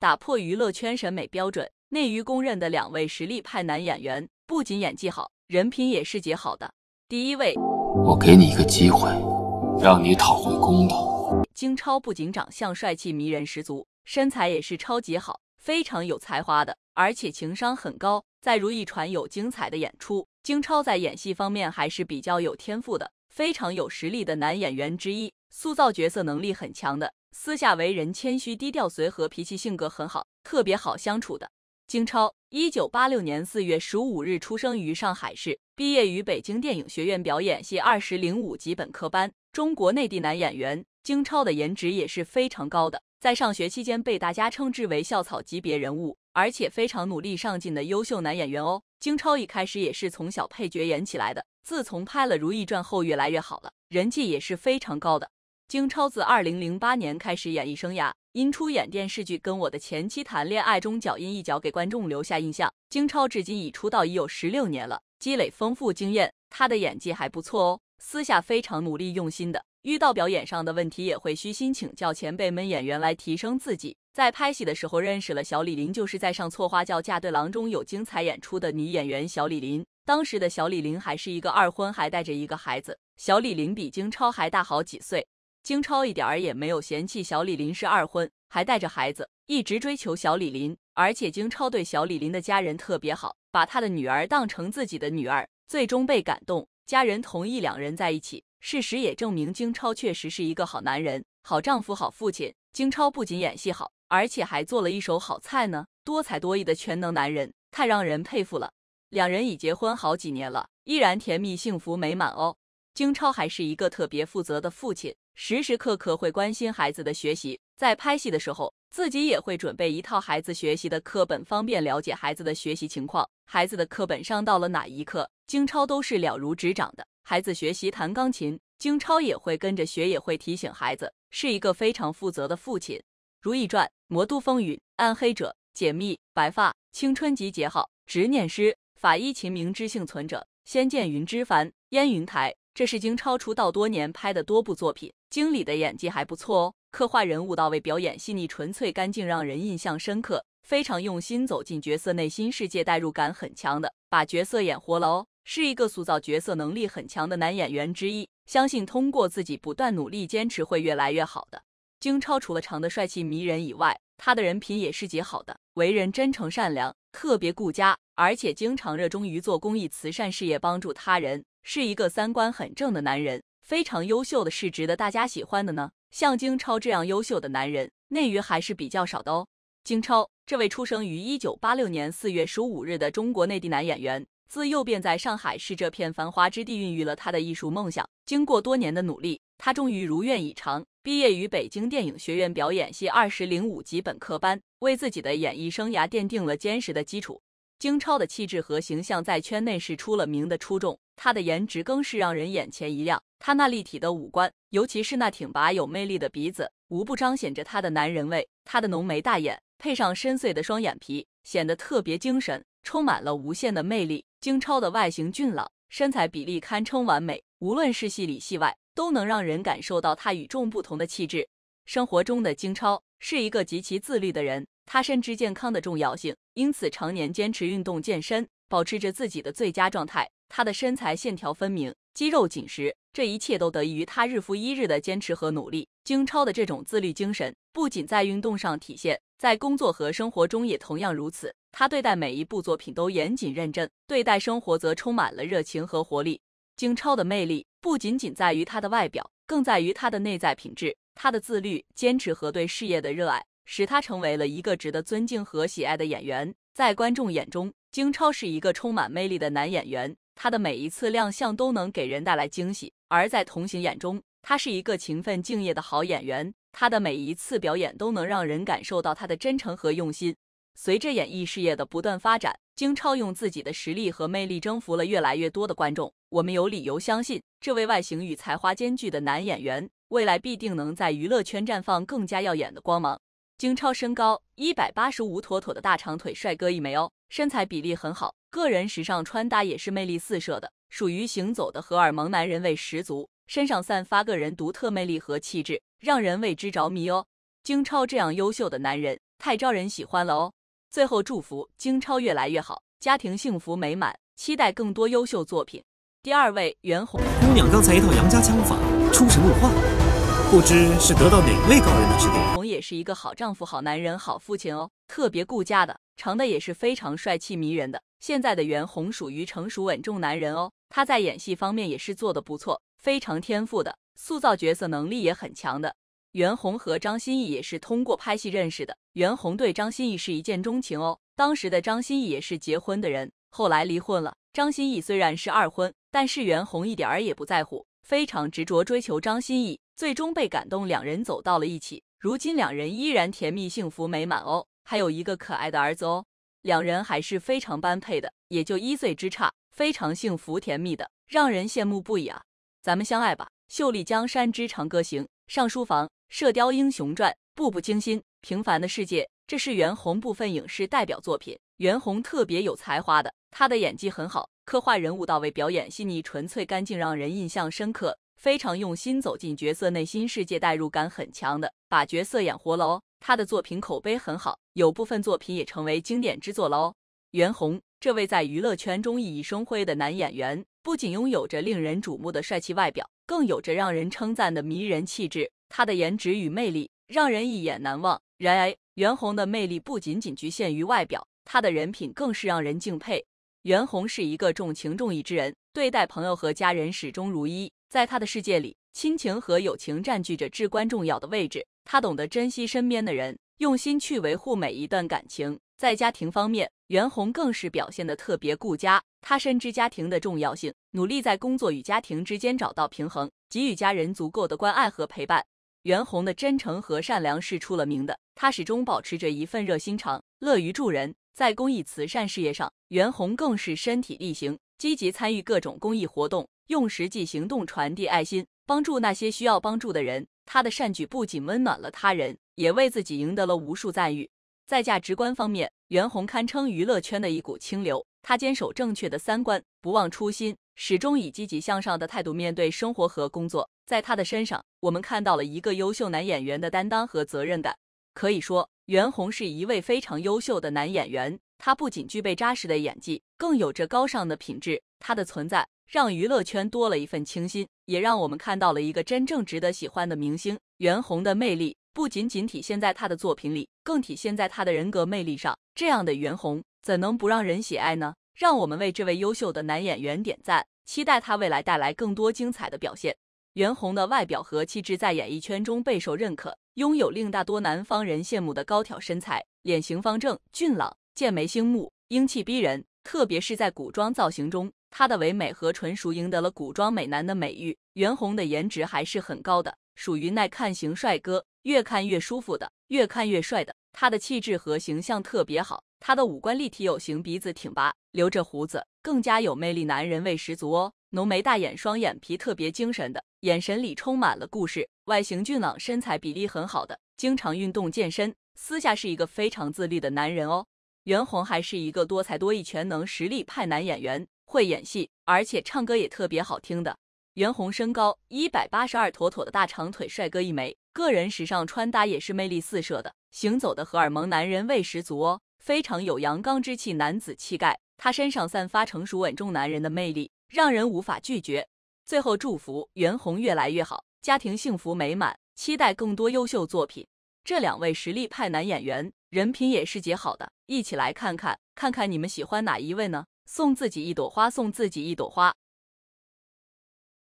打破娱乐圈审美标准，内娱公认的两位实力派男演员，不仅演技好，人品也是极好的。第一位，我给你一个机会，让你讨回公道。金超不仅长相帅气迷人十足，身材也是超级好，非常有才华的，而且情商很高，在《如懿传》有精彩的演出。金超在演戏方面还是比较有天赋的，非常有实力的男演员之一，塑造角色能力很强的。私下为人谦虚、低调、随和，脾气性格很好，特别好相处的。京超，一九八六年四月十五日出生于上海市，毕业于北京电影学院表演系二十零五级本科班，中国内地男演员。京超的颜值也是非常高的，在上学期间被大家称之为校草级别人物，而且非常努力上进的优秀男演员哦。京超一开始也是从小配角演起来的，自从拍了《如懿传》后越来越好了，人气也是非常高的。京超自二零零八年开始演艺生涯，因出演电视剧《跟我的前妻谈恋爱》中脚印一脚给观众留下印象。京超至今已出道已有十六年了，积累丰富经验，他的演技还不错哦。私下非常努力用心的，遇到表演上的问题也会虚心请教前辈们演员来提升自己。在拍戏的时候认识了小李林，就是在《上错花轿嫁对郎》中有精彩演出的女演员小李林。当时的小李林还是一个二婚，还带着一个孩子。小李林比京超还大好几岁。京超一点儿也没有嫌弃小李林是二婚，还带着孩子，一直追求小李林。而且京超对小李林的家人特别好，把他的女儿当成自己的女儿。最终被感动，家人同意两人在一起。事实也证明，京超确实是一个好男人，好丈夫，好父亲。京超不仅演戏好，而且还做了一手好菜呢，多才多艺的全能男人，太让人佩服了。两人已结婚好几年了，依然甜蜜、幸福、美满哦。京超还是一个特别负责的父亲。时时刻刻会关心孩子的学习，在拍戏的时候，自己也会准备一套孩子学习的课本，方便了解孩子的学习情况。孩子的课本上到了哪一课，经超都是了如指掌的。孩子学习弹钢琴，经超也会跟着学，也会提醒孩子，是一个非常负责的父亲。《如懿传》《魔都风雨》《暗黑者》《解密》《白发》《青春集结号》《执念师》《法医秦明之幸存者》《仙剑云之凡》《烟云台》，这是经超出道多年拍的多部作品。经理的演技还不错哦，刻画人物到位，表演细腻、纯粹、干净，让人印象深刻。非常用心走进角色内心世界，代入感很强的，把角色演活了哦。是一个塑造角色能力很强的男演员之一，相信通过自己不断努力坚持，会越来越好的。京超除了长得帅气迷人以外，他的人品也是极好的，为人真诚善良，特别顾家，而且经常热衷于做公益慈善事业，帮助他人，是一个三观很正的男人。非常优秀的，是值得大家喜欢的呢。像京超这样优秀的男人，内娱还是比较少的哦。京超，这位出生于一九八六年四月十五日的中国内地男演员，自幼便在上海市这片繁华之地孕育了他的艺术梦想。经过多年的努力，他终于如愿以偿，毕业于北京电影学院表演系二十零五级本科班，为自己的演艺生涯奠定了坚实的基础。京超的气质和形象在圈内是出了名的出众，他的颜值更是让人眼前一亮。他那立体的五官，尤其是那挺拔有魅力的鼻子，无不彰显着他的男人味。他的浓眉大眼，配上深邃的双眼皮，显得特别精神，充满了无限的魅力。京超的外形俊朗，身材比例堪称完美，无论是戏里戏外，都能让人感受到他与众不同的气质。生活中的京超是一个极其自律的人。他深知健康的重要性，因此常年坚持运动健身，保持着自己的最佳状态。他的身材线条分明，肌肉紧实，这一切都得益于他日复一日的坚持和努力。京超的这种自律精神不仅在运动上体现，在工作和生活中也同样如此。他对待每一部作品都严谨认真，对待生活则充满了热情和活力。京超的魅力不仅仅在于他的外表，更在于他的内在品质，他的自律、坚持和对事业的热爱。使他成为了一个值得尊敬和喜爱的演员。在观众眼中，金超是一个充满魅力的男演员，他的每一次亮相都能给人带来惊喜；而在同行眼中，他是一个勤奋敬业的好演员，他的每一次表演都能让人感受到他的真诚和用心。随着演艺事业的不断发展，金超用自己的实力和魅力征服了越来越多的观众。我们有理由相信，这位外形与才华兼具的男演员，未来必定能在娱乐圈绽放更加耀眼的光芒。京超身高一百八十五，妥妥的大长腿帅哥一枚哦，身材比例很好，个人时尚穿搭也是魅力四射的，属于行走的荷尔蒙，男人味十足，身上散发个人独特魅力和气质，让人为之着迷哦。京超这样优秀的男人太招人喜欢了哦。最后祝福京超越来越好，家庭幸福美满，期待更多优秀作品。第二位袁弘姑娘刚才一套杨家枪法出神入化。不知是得到哪位高人的指点。红也是一个好丈夫、好男人、好父亲哦，特别顾家的，长得也是非常帅气迷人的。现在的袁弘属于成熟稳重男人哦，他在演戏方面也是做的不错，非常天赋的，塑造角色能力也很强的。袁弘和张歆艺也是通过拍戏认识的，袁弘对张歆艺是一见钟情哦。当时的张歆艺也是结婚的人，后来离婚了。张歆艺虽然是二婚，但是袁弘一点儿也不在乎，非常执着追求张歆艺。最终被感动，两人走到了一起。如今两人依然甜蜜幸福美满哦，还有一个可爱的儿子哦。两人还是非常般配的，也就一岁之差，非常幸福甜蜜的，让人羡慕不已啊。咱们相爱吧！秀丽江山之长歌行、上书房、射雕英雄传、步步惊心、平凡的世界，这是袁弘部分影视代表作品。袁弘特别有才华的，他的演技很好，刻画人物到位，表演细腻、纯粹、干净，让人印象深刻。非常用心走进角色内心世界，代入感很强的，把角色演活了哦。他的作品口碑很好，有部分作品也成为经典之作哦。袁弘这位在娱乐圈中熠熠生辉的男演员，不仅拥有着令人瞩目的帅气外表，更有着让人称赞的迷人气质。他的颜值与魅力让人一眼难忘。然而，袁弘的魅力不仅仅局限于外表，他的人品更是让人敬佩。袁弘是一个重情重义之人，对待朋友和家人始终如一。在他的世界里，亲情和友情占据着至关重要的位置。他懂得珍惜身边的人，用心去维护每一段感情。在家庭方面，袁弘更是表现的特别顾家。他深知家庭的重要性，努力在工作与家庭之间找到平衡，给予家人足够的关爱和陪伴。袁弘的真诚和善良是出了名的，他始终保持着一份热心肠，乐于助人。在公益慈善事业上，袁弘更是身体力行，积极参与各种公益活动。用实际行动传递爱心，帮助那些需要帮助的人。他的善举不仅温暖了他人，也为自己赢得了无数赞誉。在价值观方面，袁弘堪称娱乐圈的一股清流。他坚守正确的三观，不忘初心，始终以积极向上的态度面对生活和工作。在他的身上，我们看到了一个优秀男演员的担当和责任感。可以说，袁弘是一位非常优秀的男演员。他不仅具备扎实的演技，更有着高尚的品质。他的存在。让娱乐圈多了一份清新，也让我们看到了一个真正值得喜欢的明星袁弘的魅力。不仅仅体现在他的作品里，更体现在他的人格魅力上。这样的袁弘怎能不让人喜爱呢？让我们为这位优秀的男演员点赞，期待他未来带来更多精彩的表现。袁弘的外表和气质在演艺圈中备受认可，拥有令大多南方人羡慕的高挑身材，脸型方正、俊朗，剑眉星目，英气逼人。特别是在古装造型中。他的唯美和纯熟赢得了古装美男的美誉。袁弘的颜值还是很高的，属于耐看型帅哥，越看越舒服的，越看越帅的。他的气质和形象特别好，他的五官立体有型，鼻子挺拔，留着胡子更加有魅力，男人味十足哦。浓眉大眼，双眼皮特别精神，的眼神里充满了故事。外形俊朗，身材比例很好的，经常运动健身，私下是一个非常自律的男人哦。袁弘还是一个多才多艺、全能实力派男演员。会演戏，而且唱歌也特别好听的袁弘，身高一百八十二，妥妥的大长腿帅哥一枚。个人时尚穿搭也是魅力四射的，行走的荷尔蒙，男人味十足哦，非常有阳刚之气，男子气概。他身上散发成熟稳重男人的魅力，让人无法拒绝。最后祝福袁弘越来越好，家庭幸福美满，期待更多优秀作品。这两位实力派男演员，人品也是极好的，一起来看看，看看你们喜欢哪一位呢？送自己一朵花，送自己一朵花。